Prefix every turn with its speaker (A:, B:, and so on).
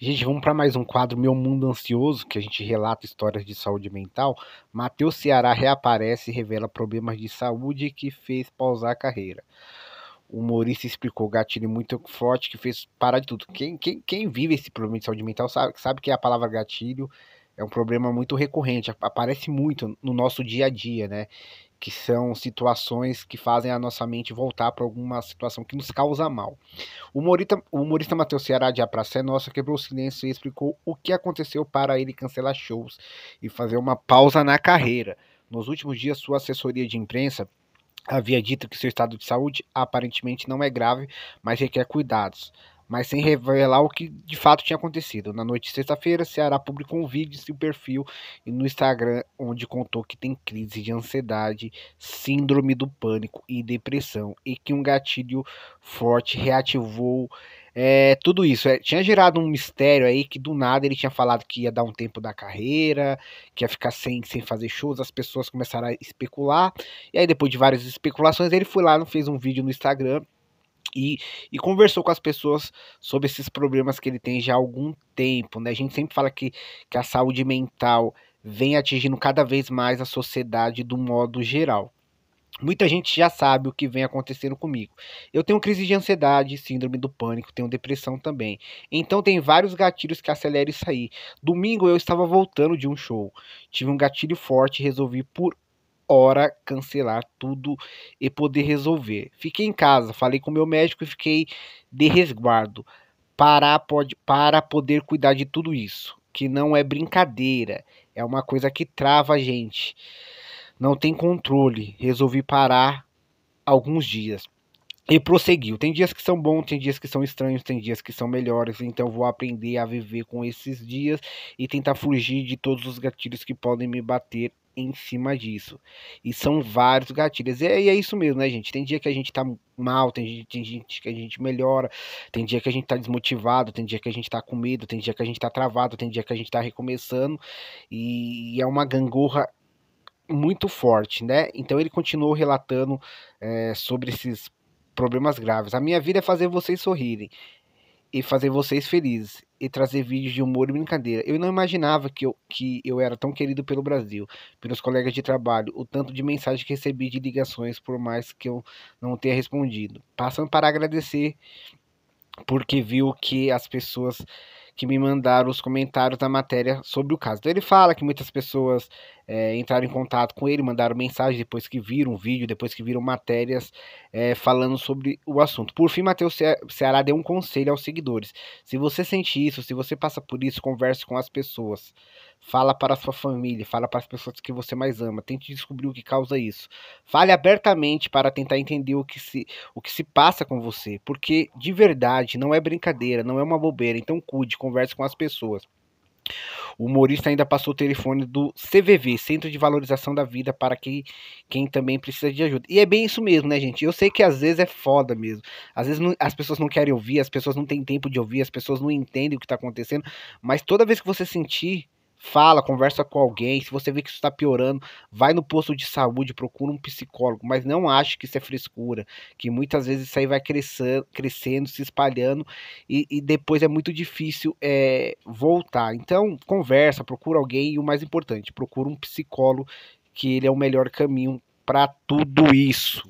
A: Gente, vamos para mais um quadro Meu Mundo Ansioso, que a gente relata histórias de saúde mental. Matheus Ceará reaparece e revela problemas de saúde que fez pausar a carreira. O humorista explicou gatilho muito forte que fez parar de tudo. Quem, quem, quem vive esse problema de saúde mental sabe, sabe que é a palavra gatilho é um problema muito recorrente, aparece muito no nosso dia a dia, né? Que são situações que fazem a nossa mente voltar para alguma situação que nos causa mal. O humorista, o humorista Matheus Ceará de A Praça é Nossa quebrou o silêncio e explicou o que aconteceu para ele cancelar shows e fazer uma pausa na carreira. Nos últimos dias, sua assessoria de imprensa havia dito que seu estado de saúde aparentemente não é grave, mas requer cuidados mas sem revelar o que de fato tinha acontecido. Na noite de sexta-feira, Ceará publicou um vídeo em seu perfil e no Instagram, onde contou que tem crise de ansiedade, síndrome do pânico e depressão, e que um gatilho forte reativou é, tudo isso. É, tinha gerado um mistério aí que do nada ele tinha falado que ia dar um tempo da carreira, que ia ficar sem, sem fazer shows, as pessoas começaram a especular, e aí depois de várias especulações, ele foi lá e fez um vídeo no Instagram e, e, conversou com as pessoas sobre esses problemas que ele tem já há algum tempo. Né? A gente sempre fala que, que a saúde mental vem atingindo cada vez mais a sociedade do modo geral. Muita gente já sabe o que vem acontecendo comigo. Eu tenho crise de ansiedade, síndrome do pânico, tenho depressão também. Então tem vários gatilhos que aceleram isso aí. Domingo eu estava voltando de um show. Tive um gatilho forte e resolvi por hora cancelar tudo e poder resolver. Fiquei em casa, falei com meu médico e fiquei de resguardo para, pode, para poder cuidar de tudo isso, que não é brincadeira, é uma coisa que trava a gente. Não tem controle. Resolvi parar alguns dias e prosseguiu. Tem dias que são bons, tem dias que são estranhos, tem dias que são melhores. Então vou aprender a viver com esses dias e tentar fugir de todos os gatilhos que podem me bater em cima disso. E são vários gatilhos. E é, e é isso mesmo, né, gente? Tem dia que a gente tá mal, tem, tem gente que a gente melhora, tem dia que a gente tá desmotivado, tem dia que a gente tá com medo, tem dia que a gente tá travado, tem dia que a gente tá recomeçando. E, e é uma gangorra muito forte, né? Então ele continuou relatando é, sobre esses problemas graves. A minha vida é fazer vocês sorrirem e fazer vocês felizes e trazer vídeos de humor e brincadeira. Eu não imaginava que eu, que eu era tão querido pelo Brasil, pelos colegas de trabalho, o tanto de mensagens que recebi de ligações, por mais que eu não tenha respondido. Passando para agradecer, porque viu que as pessoas que me mandaram os comentários da matéria sobre o caso. Então ele fala que muitas pessoas é, entraram em contato com ele, mandaram mensagem depois que viram vídeo, depois que viram matérias é, falando sobre o assunto. Por fim, Matheus Ceará deu um conselho aos seguidores: se você sente isso, se você passa por isso, converse com as pessoas. Fala para a sua família, fala para as pessoas que você mais ama, tente descobrir o que causa isso. Fale abertamente para tentar entender o que se, o que se passa com você, porque de verdade não é brincadeira, não é uma bobeira. Então cuide, converse com as pessoas. O humorista ainda passou o telefone do CVV, Centro de Valorização da Vida, para que, quem também precisa de ajuda. E é bem isso mesmo, né, gente? Eu sei que às vezes é foda mesmo. Às vezes não, as pessoas não querem ouvir, as pessoas não têm tempo de ouvir, as pessoas não entendem o que está acontecendo. Mas toda vez que você sentir Fala, conversa com alguém. Se você vê que isso está piorando, vai no posto de saúde, procura um psicólogo. Mas não ache que isso é frescura, que muitas vezes isso aí vai crescendo, crescendo se espalhando e, e depois é muito difícil é, voltar. Então, conversa, procura alguém e o mais importante, procura um psicólogo, que ele é o melhor caminho para tudo isso.